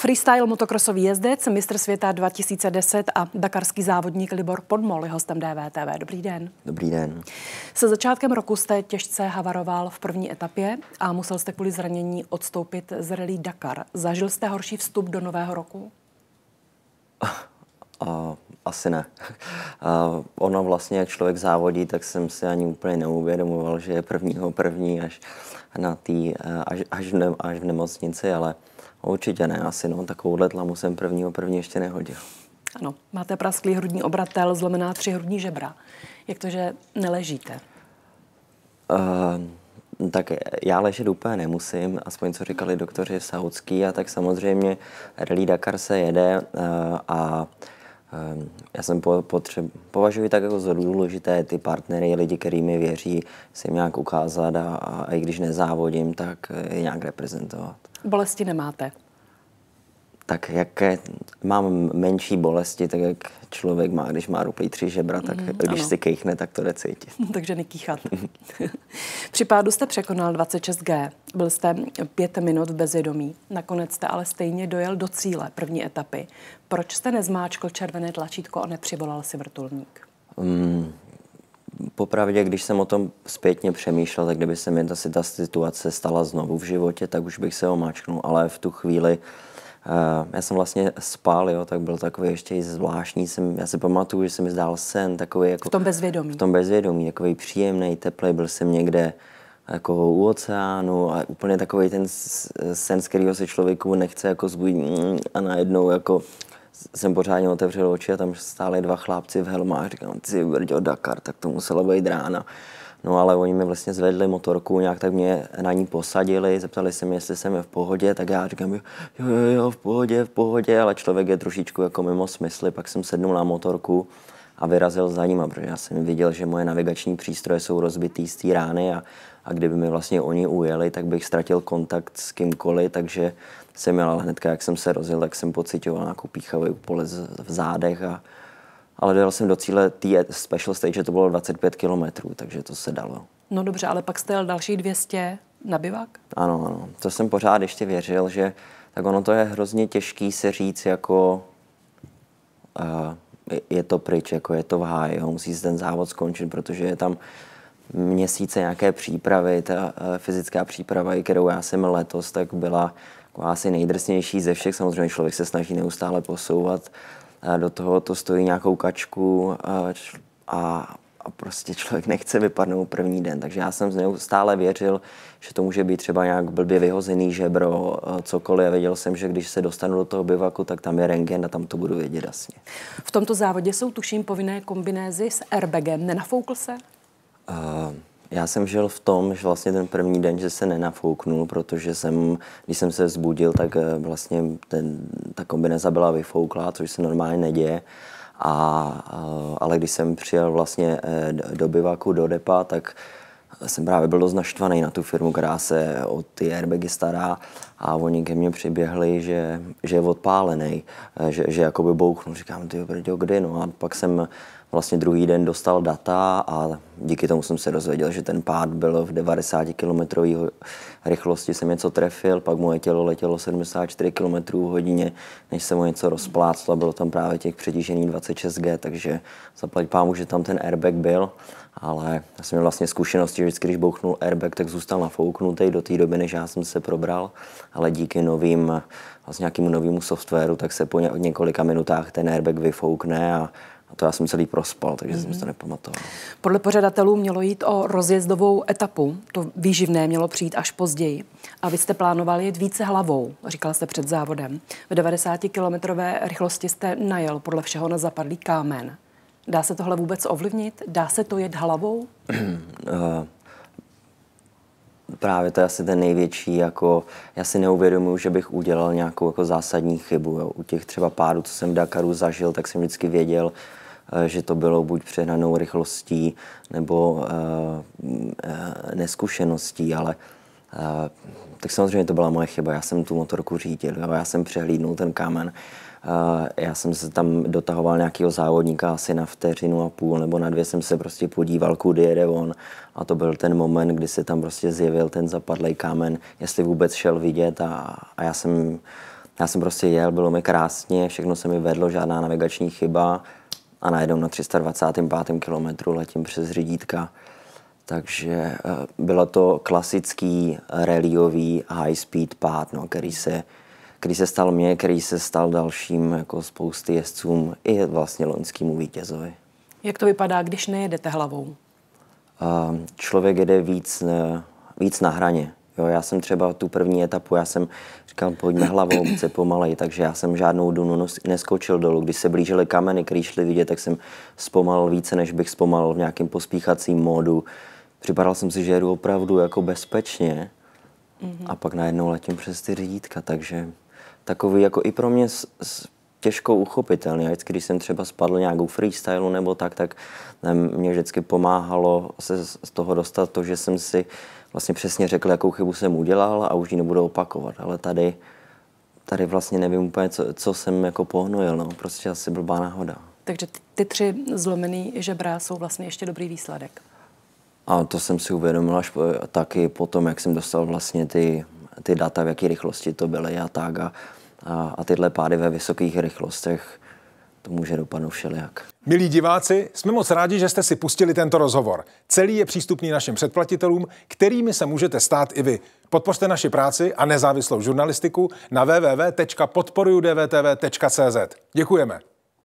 Freestyle motokrosový jezdec, mistr světa 2010 a dakarský závodník Libor Podmol hostem DVTV. Dobrý den. Dobrý den. Se začátkem roku jste těžce havaroval v první etapě a musel jste kvůli zranění odstoupit z rally Dakar. Zažil jste horší vstup do nového roku? A, asi ne. A ono vlastně, jak člověk závodí, tak jsem si ani úplně neuvědomoval, že je prvního první až, na tý, eh, až, až, v, ne, až v nemocnici, ale Určitě ne, asi no, takovouhle tlamu jsem prvního první ještě nehodil. Ano, máte prasklý hrudní obratel, zlomená tři hrudní žebra. Jak to, že neležíte? Uh, tak já ležet úplně nemusím, aspoň co říkali doktoři Saudský, a tak samozřejmě Rally Dakar se jede uh, a Ehm, já jsem po, potřeb, považuji tak jako za důležité ty partnery, lidi, kterými věří, si jim nějak ukázat a, a i když nezávodím, tak je nějak reprezentovat. Bolesti nemáte? tak jak mám menší bolesti, tak jak člověk má, když má ruplý tři žebra, tak mm, když ano. si kejchne, tak to jde cítit. Takže nekýchat. Při pádu jste překonal 26G, byl jste pět minut v bezvědomí, nakonec jste ale stejně dojel do cíle první etapy. Proč jste nezmáčkl červené tlačítko a nepřivolal si vrtulník? Mm, popravdě, když jsem o tom zpětně přemýšlel, tak kdyby se mi ta, ta situace stala znovu v životě, tak už bych se omáčknul. ale v tu chvíli Eh, já jsem vlastně spal, jo, tak byl takový ještě i zvláštní, jsem, já si pamatuju, že jsem mi zdál sen, takový jako... V tom bezvědomí. V tom bezvědomí, takový příjemný, teplý, byl jsem někde jako u oceánu a úplně takový ten sen, z kterého se člověku nechce jako zbudit mm, a najednou jako jsem pořádně otevřel oči a tam stály dva chlápci v helmách. Říkám, ty brďo, Dakar, tak to muselo být rána. No ale oni mi vlastně zvedli motorku, nějak tak mě na ní posadili, zeptali se mě, jestli jsem v pohodě, tak já říkám, jo, jo, jo, v pohodě, v pohodě, ale člověk je trošičku jako mimo smysly, pak jsem sednul na motorku a vyrazil za ním protože já jsem viděl, že moje navigační přístroje jsou rozbitý z té rány a, a kdyby mi vlastně oni ujeli, tak bych ztratil kontakt s kýmkoliv, takže jsem měl hnedka, jak jsem se rozjel, tak jsem pocitoval nějakou píchavou bolest v zádech a, ale dojel jsem do cíle té special stage, to bylo 25 kilometrů, takže to se dalo. No dobře, ale pak jste jel další 200 na bivak? Ano, ano. To jsem pořád ještě věřil, že tak ono to je hrozně těžký se říct jako uh, je to pryč, jako je to v háji, jo, musí se ten závod skončit, protože je tam měsíce nějaké přípravy, ta uh, fyzická příprava, kterou já jsem letos, tak byla taková asi nejdrsnější ze všech. Samozřejmě člověk se snaží neustále posouvat, do toho to stojí nějakou kačku a, a prostě člověk nechce vypadnout první den. Takže já jsem stále věřil, že to může být třeba nějak blbě vyhozený žebro, eh, cokoliv. A věděl jsem, že když se dostanu do toho bivaku, tak tam je rengen a tam to budu vědět jasně. V tomto závodě jsou tuším povinné kombinézy s airbagem. Nenafoukl se? Uh, já jsem žil v tom, že vlastně ten první den, že se nenafouknul, protože jsem, když jsem se vzbudil, tak eh, vlastně ten, ta kombinace byla vyfouklá, což se normálně neděje. A, eh, ale když jsem přijel vlastně eh, do bivaku, do depa, tak jsem právě byl dost naštvaný na tu firmu, která se o ty airbagy stará a oni ke mně přiběhli, že, že je odpálený, že, že jakoby bouchnu. Říkám, ty kdy, no a pak jsem vlastně druhý den dostal data a díky tomu jsem se dozvěděl, že ten pád byl v 90 km rychlosti, jsem něco trefil, pak moje tělo letělo 74 km hodině, než se mu něco rozpláclo, bylo tam právě těch přetížených 26G, takže zaplať pámu, že tam ten airbag byl, ale já jsem měl vlastně zkušenosti, že vždycky, když bouchnul airbag, tak zůstal nafouknutý do té doby, než já jsem se probral, ale díky novým, vlastně nějakému novému softwaru, tak se po několika minutách ten airbag vyfoukne a a to já jsem celý prospal, takže mm-hmm. jsem si mhm. to nepamatoval. Podle pořadatelů mělo jít o rozjezdovou etapu. To výživné mělo přijít až později. A vy jste plánovali jít více hlavou, říkala jste před závodem. V 90-kilometrové rychlosti jste najel podle všeho na zapadlý kámen. Dá se tohle vůbec ovlivnit? Dá se to jet hlavou? Eh, právě to je asi ten největší, jako já si neuvědomuji, že bych udělal nějakou jako zásadní chybu. Jo. U těch třeba pádů, co jsem v Dakaru zažil, tak jsem vždycky věděl, Eh, že to bylo buď přehnanou rychlostí nebo eh, eh, neskušeností, ale tak samozřejmě to byla moje chyba. Já jsem tu motorku řídil, jo? já jsem přehlídnul ten kámen. Já jsem se tam dotahoval nějakého závodníka asi na vteřinu a půl nebo na dvě jsem se prostě podíval, kudy jede on. A to byl ten moment, kdy se tam prostě zjevil ten zapadlej kámen, jestli vůbec šel vidět a, a já jsem já jsem prostě jel, bylo mi krásně, všechno se mi vedlo, žádná navigační chyba a najednou na 325. kilometru letím přes řídítka. Takže eh, bylo to klasický rallyový high speed pád, no, který, se, který se stal mně, který se stal dalším jako spousty jezdcům i vlastně loňskému vítězovi. Jak to vypadá, když nejedete hlavou? Eh, člověk jede víc, eh, víc na hraně. Jo, já jsem třeba tu první etapu, já jsem říkal, pojďme hlavou, se pomalej, takže já jsem žádnou dunu neskočil dolů. Když se blížily kameny, které šly vidět, tak jsem zpomalil více, než bych zpomalil v nějakém pospíchacím módu. Připadal jsem si, že jdu opravdu jako bezpečně mm-hmm. a pak najednou letím přes ty řídítka, takže takový jako i pro mě s, s, těžko uchopitelný. A vždycky, když jsem třeba spadl nějakou freestylu nebo tak, tak ne, mě vždycky pomáhalo se z toho dostat to, že jsem si uh, vlastně přesně řekl, jakou chybu jsem udělal a už ji nebudu opakovat. Ale tady, tady vlastně nevím úplně, co, co jsem jako pohnojil. No. Prostě asi blbá náhoda. Takže ty, ty tři zlomený žebra jsou vlastně ještě dobrý výsledek. A to jsem si uvědomil až po, taky potom, jak jsem dostal vlastně ty, ty data, v jaké rychlosti to byly a tak. A, a, a tyhle pády ve vysokých rychlostech to může dopadnout všelijak. Milí diváci, jsme moc rádi, že jste si pustili tento rozhovor. Celý je přístupný našim předplatitelům, kterými se můžete stát i vy. Podpořte naši práci a nezávislou žurnalistiku na www.podporujudvtv.cz. Děkujeme.